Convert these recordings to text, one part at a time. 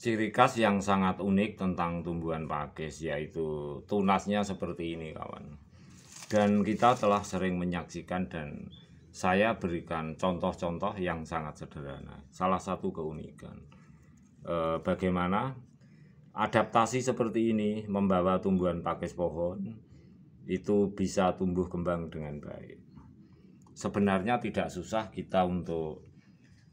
ciri khas yang sangat unik tentang tumbuhan pakis yaitu tunasnya seperti ini kawan dan kita telah sering menyaksikan dan saya berikan contoh-contoh yang sangat sederhana salah satu keunikan e, bagaimana adaptasi seperti ini membawa tumbuhan pakis pohon itu bisa tumbuh kembang dengan baik sebenarnya tidak susah kita untuk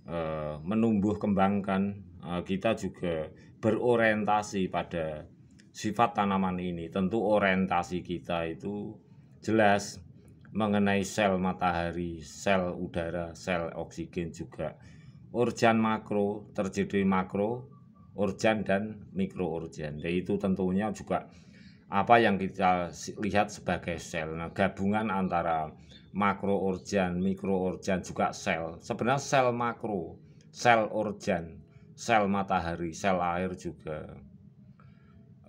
e, menumbuh kembangkan Eh, kita juga berorientasi pada sifat tanaman ini. Tentu orientasi kita itu jelas mengenai sel matahari, sel udara, sel oksigen juga. Urjan makro terjadi makro, urjan dan mikro urjan. Yaitu tentunya juga apa yang kita lihat sebagai sel. Nah, gabungan antara makro urjan, mikro urjan juga sel. Sebenarnya sel makro, sel urjan sel matahari, sel air juga,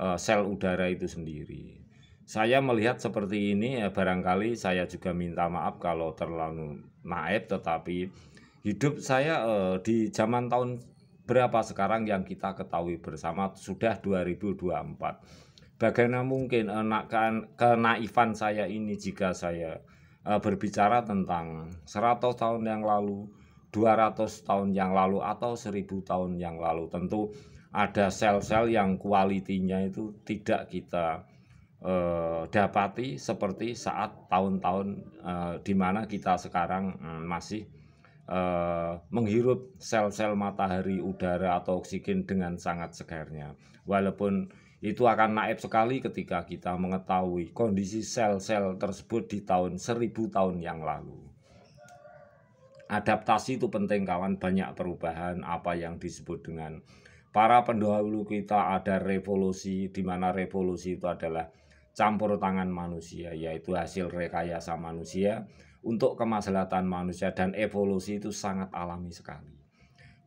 eh, sel udara itu sendiri. Saya melihat seperti ini, ya, barangkali saya juga minta maaf kalau terlalu naib, tetapi hidup saya eh, di zaman tahun berapa sekarang yang kita ketahui bersama sudah 2024. Bagaimana mungkin enak eh, kan, kenaifan saya ini jika saya berbicara tentang 100 tahun yang lalu, 200 tahun yang lalu atau 1000 tahun yang lalu. Tentu ada sel-sel yang kualitinya itu tidak kita eh, dapati seperti saat tahun-tahun eh, di mana kita sekarang mm, masih eh, menghirup sel-sel matahari, udara atau oksigen dengan sangat segarnya. Walaupun itu akan naib sekali ketika kita mengetahui kondisi sel-sel tersebut di tahun 1000 tahun yang lalu. Adaptasi itu penting kawan, banyak perubahan apa yang disebut dengan para pendahulu kita ada revolusi di mana revolusi itu adalah campur tangan manusia yaitu hasil rekayasa manusia untuk kemaslahatan manusia dan evolusi itu sangat alami sekali.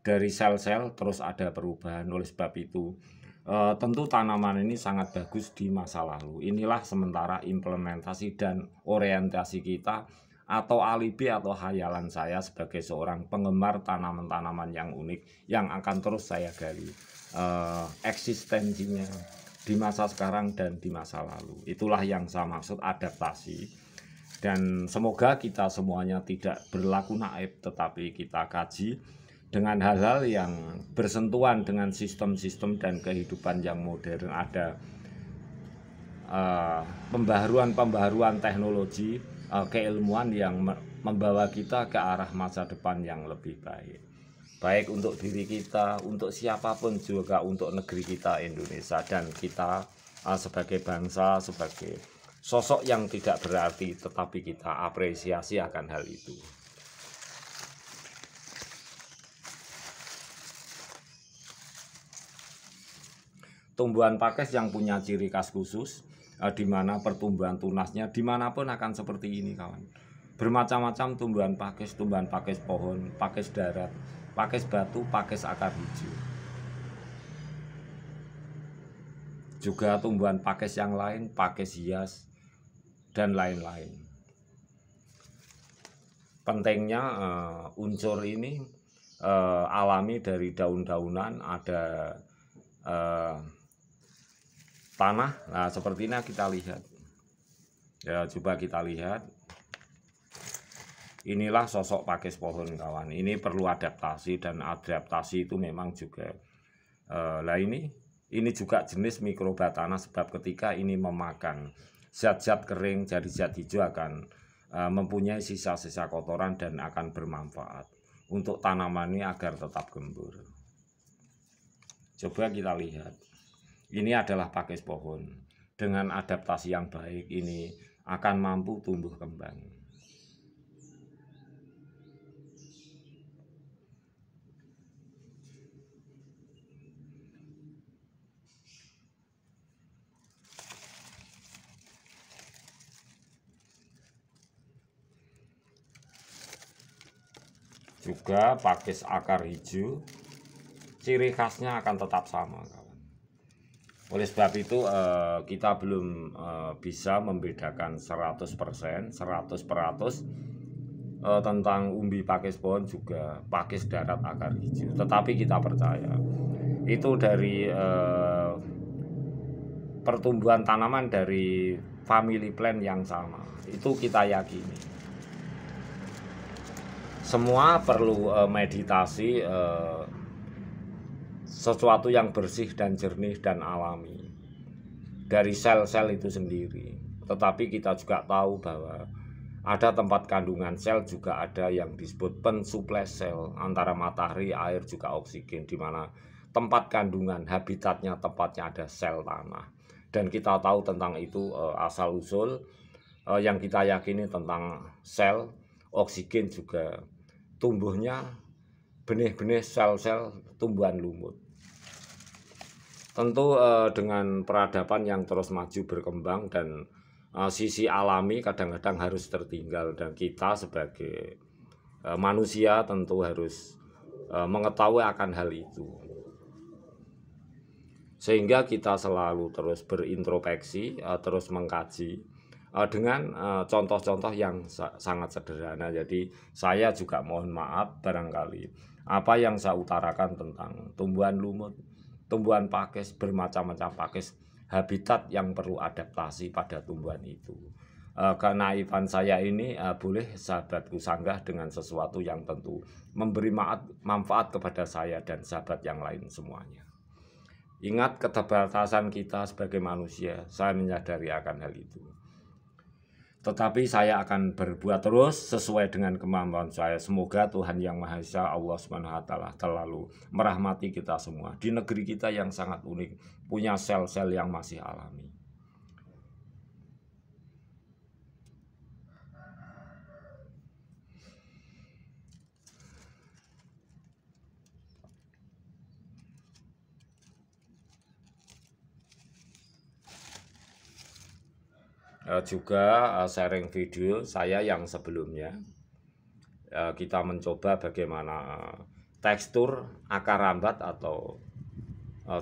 Dari sel-sel terus ada perubahan oleh sebab itu e, tentu tanaman ini sangat bagus di masa lalu. Inilah sementara implementasi dan orientasi kita atau alibi atau hayalan saya sebagai seorang penggemar tanaman-tanaman yang unik yang akan terus saya gali uh, eksistensinya di masa sekarang dan di masa lalu itulah yang saya maksud adaptasi dan semoga kita semuanya tidak berlaku naib tetapi kita kaji dengan hal-hal yang bersentuhan dengan sistem-sistem dan kehidupan yang modern ada eh, pembaharuan-pembaharuan uh, teknologi uh, keilmuan yang membawa kita ke arah masa depan yang lebih baik. Baik untuk diri kita, untuk siapapun juga untuk negeri kita Indonesia dan kita eh, sebagai bangsa, sebagai sosok yang tidak berarti tetapi kita apresiasi akan hal itu. Tumbuhan pakis yang punya ciri khas khusus uh, di mana pertumbuhan tunasnya dimanapun akan seperti ini kawan bermacam-macam tumbuhan pakis tumbuhan pakis pohon pakis darat pakis batu pakis akar hijau juga tumbuhan pakis yang lain pakis hias dan lain-lain pentingnya uh, unsur ini uh, alami dari daun-daunan ada uh, tanah nah seperti ini kita lihat ya coba kita lihat inilah sosok pakis pohon kawan ini perlu adaptasi dan adaptasi itu memang juga Nah lah ini ini juga jenis mikroba tanah sebab ketika ini memakan zat-zat kering jadi zat hijau akan eh, mempunyai sisa-sisa kotoran dan akan bermanfaat untuk tanaman ini agar tetap gembur coba kita lihat ini adalah pakis pohon. Dengan adaptasi yang baik ini akan mampu tumbuh kembang. Juga pakis akar hijau, ciri khasnya akan tetap sama. Oleh sebab itu eh, kita belum eh, bisa membedakan 100% persen 100% uh, eh, tentang umbi pakis pohon juga pakis darat akar hijau. Tetapi kita percaya itu dari pertumbuhan tanaman dari family plan yang sama. Itu kita yakini. Semua perlu meditasi sesuatu yang bersih dan jernih dan alami dari sel-sel itu sendiri. Tetapi kita juga tahu bahwa ada tempat kandungan sel juga ada yang disebut pensuplai sel antara matahari, air juga oksigen di mana tempat kandungan habitatnya tempatnya ada sel tanah. Dan kita tahu tentang itu eh, asal usul eh, yang kita yakini tentang sel oksigen juga tumbuhnya benih-benih sel-sel tumbuhan lumut tentu uh, dengan peradaban yang terus maju berkembang dan uh, sisi alami kadang-kadang harus tertinggal dan kita sebagai uh, manusia tentu harus uh, mengetahui akan hal itu sehingga kita selalu terus berintrospeksi uh, terus mengkaji uh, dengan contoh-contoh uh, yang sa sangat sederhana jadi saya juga mohon maaf barangkali apa yang saya utarakan tentang tumbuhan lumut tumbuhan pakis bermacam-macam pakis habitat yang perlu adaptasi pada tumbuhan itu eh, Karena Ivan saya ini eh, boleh sahabatku sanggah dengan sesuatu yang tentu memberi manfaat kepada saya dan sahabat yang lain semuanya. Ingat keterbatasan kita sebagai manusia, saya menyadari akan hal itu. Tetapi saya akan berbuat terus sesuai dengan kemampuan saya. Semoga Tuhan Yang Maha Esa Allah Subhanahu wa taala terlalu merahmati kita semua di negeri kita yang sangat unik, punya sel-sel yang masih alami. Eh, juga eh, sharing video saya yang sebelumnya eh, kita mencoba bagaimana tekstur akar rambat atau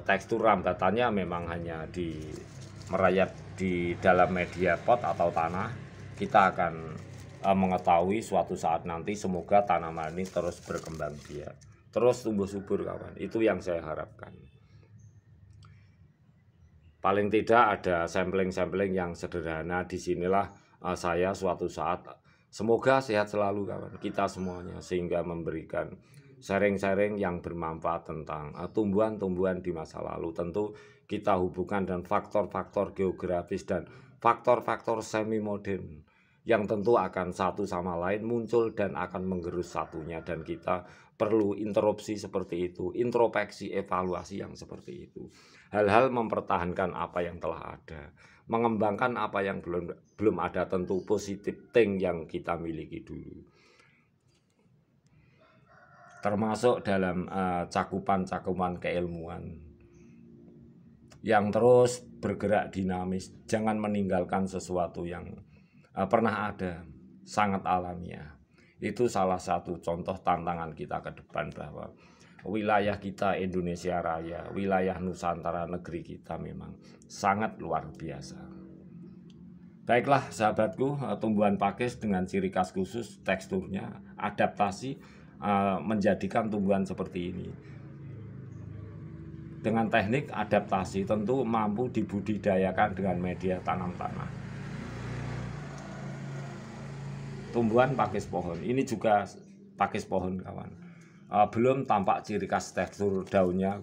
tekstur rambatannya memang hanya di merayap di dalam media pot atau tanah kita akan mengetahui suatu saat nanti semoga tanaman ini terus berkembang biak terus tumbuh subur kawan itu yang saya harapkan Paling tidak ada sampling-sampling yang sederhana disinilah uh, eh, saya suatu saat semoga sehat selalu kawan kita semuanya sehingga memberikan sharing-sharing yang bermanfaat tentang eh, tumbuhan-tumbuhan di masa lalu tentu kita hubungkan dan faktor-faktor geografis dan faktor-faktor semi modern yang tentu akan satu sama lain muncul dan akan menggerus satunya dan kita perlu interupsi seperti itu, introspeksi, evaluasi yang seperti itu. Hal-hal mempertahankan apa yang telah ada, mengembangkan apa yang belum belum ada tentu positif thing yang kita miliki dulu. Termasuk dalam eh, cakupan-cakupan uh, keilmuan yang terus bergerak dinamis, jangan meninggalkan sesuatu yang uh, pernah ada, sangat alamiah. Itu salah satu contoh tantangan kita ke depan bahwa wilayah kita Indonesia Raya, wilayah Nusantara negeri kita memang sangat luar biasa. Baiklah sahabatku, eh, tumbuhan pakis dengan ciri khas khusus teksturnya, adaptasi eh, menjadikan tumbuhan seperti ini. Dengan teknik adaptasi tentu mampu dibudidayakan dengan media tanam tanah tumbuhan pakis pohon ini juga pakis pohon kawan uh, belum tampak ciri khas tekstur daunnya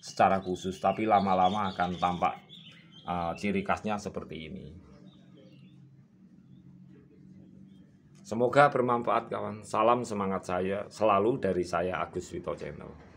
secara khusus tapi lama-lama akan tampak uh, ciri khasnya seperti ini semoga bermanfaat kawan salam semangat saya selalu dari saya Agus Wito Channel